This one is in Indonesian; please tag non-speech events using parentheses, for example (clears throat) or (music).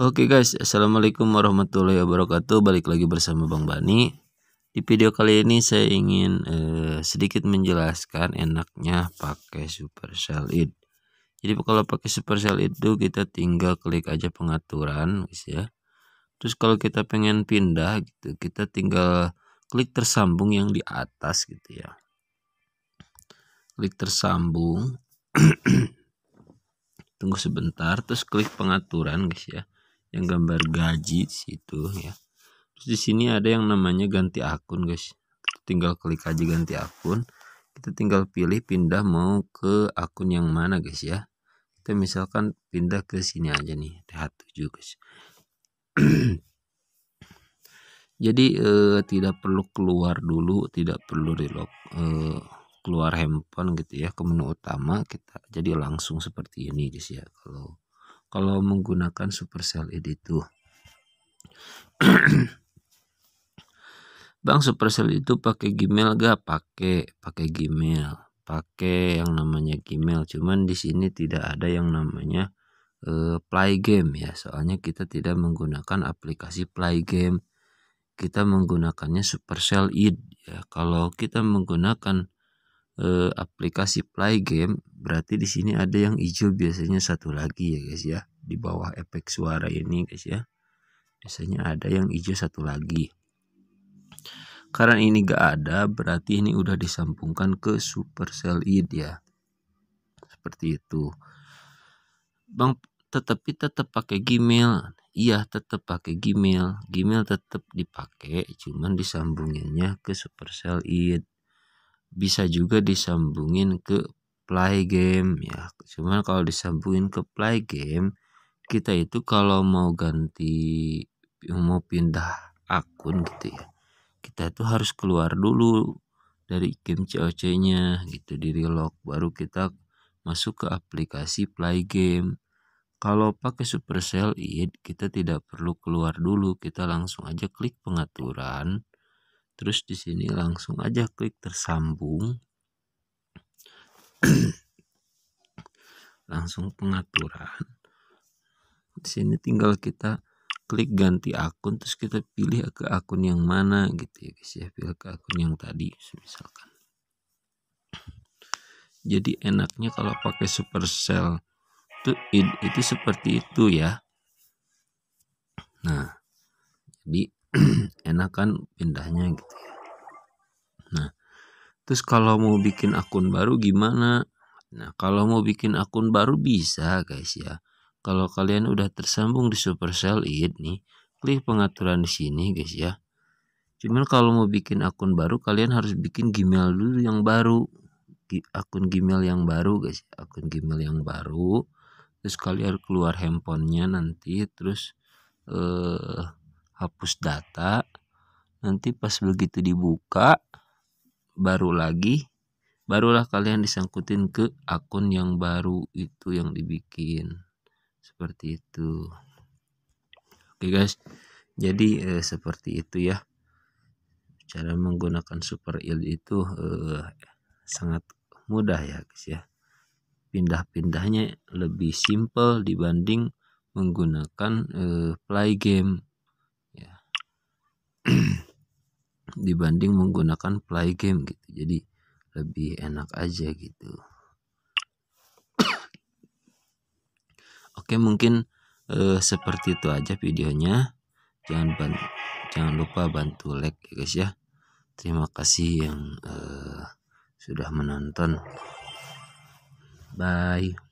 Oke guys, Assalamualaikum warahmatullahi wabarakatuh Balik lagi bersama Bang Bani Di video kali ini saya ingin eh, sedikit menjelaskan enaknya pakai Supercell Id Jadi kalau pakai Supercell itu kita tinggal klik aja pengaturan guys ya Terus kalau kita pengen pindah gitu, kita tinggal klik tersambung yang di atas gitu ya Klik tersambung (clears throat) Tunggu sebentar terus klik pengaturan guys ya yang gambar gaji situ ya terus di sini ada yang namanya ganti akun guys tinggal klik aja ganti akun kita tinggal pilih pindah mau ke akun yang mana guys ya kita misalkan pindah ke sini aja nih TH7 guys (clears throat) jadi eh, tidak perlu keluar dulu tidak perlu lock eh, keluar handphone gitu ya ke menu utama kita jadi langsung seperti ini guys ya kalau kalau menggunakan Supercell ID itu. Bang Supercell itu pakai Gmail gak? Pakai, pakai Gmail. Pakai yang namanya Gmail, cuman di sini tidak ada yang namanya uh, Play Game ya. Soalnya kita tidak menggunakan aplikasi Play Game. Kita menggunakannya Supercell ID ya. Kalau kita menggunakan eh, aplikasi play game berarti di sini ada yang hijau biasanya satu lagi ya guys ya di bawah efek suara ini guys ya biasanya ada yang hijau satu lagi karena ini gak ada berarti ini udah disambungkan ke supercell id ya seperti itu Bang tetapi tetap pakai Gmail iya tetap pakai Gmail Gmail tetap dipakai cuman disambunginnya ke Supercell id bisa juga disambungin ke play game ya cuman kalau disambungin ke play game kita itu kalau mau ganti mau pindah akun gitu ya kita itu harus keluar dulu dari game COC nya gitu di relog baru kita masuk ke aplikasi play game kalau pakai Supercell ID iya, kita tidak perlu keluar dulu kita langsung aja klik pengaturan terus di sini langsung aja klik tersambung langsung pengaturan di sini tinggal kita klik ganti akun terus kita pilih ke akun yang mana gitu ya guys ya pilih ke akun yang tadi misalkan jadi enaknya kalau pakai supercell itu itu seperti itu ya nah jadi enak kan pindahnya gitu ya nah terus kalau mau bikin akun baru gimana nah kalau mau bikin akun baru bisa guys ya kalau kalian udah tersambung di Supercell ID nih klik pengaturan di sini guys ya cuman kalau mau bikin akun baru kalian harus bikin Gmail dulu yang baru akun Gmail yang baru guys ya. akun Gmail yang baru terus kalian keluar handphonenya nanti terus eh, hapus data nanti pas begitu dibuka baru lagi barulah kalian disangkutin ke akun yang baru itu yang dibikin seperti itu oke okay guys jadi eh, seperti itu ya cara menggunakan super yield itu eh, sangat mudah ya guys ya pindah-pindahnya lebih simple dibanding menggunakan eh, play game ya (clears throat) dibanding menggunakan play game gitu jadi lebih enak aja gitu (coughs) oke mungkin eh, seperti itu aja videonya jangan ban jangan lupa bantu like ya guys ya terima kasih yang eh, sudah menonton bye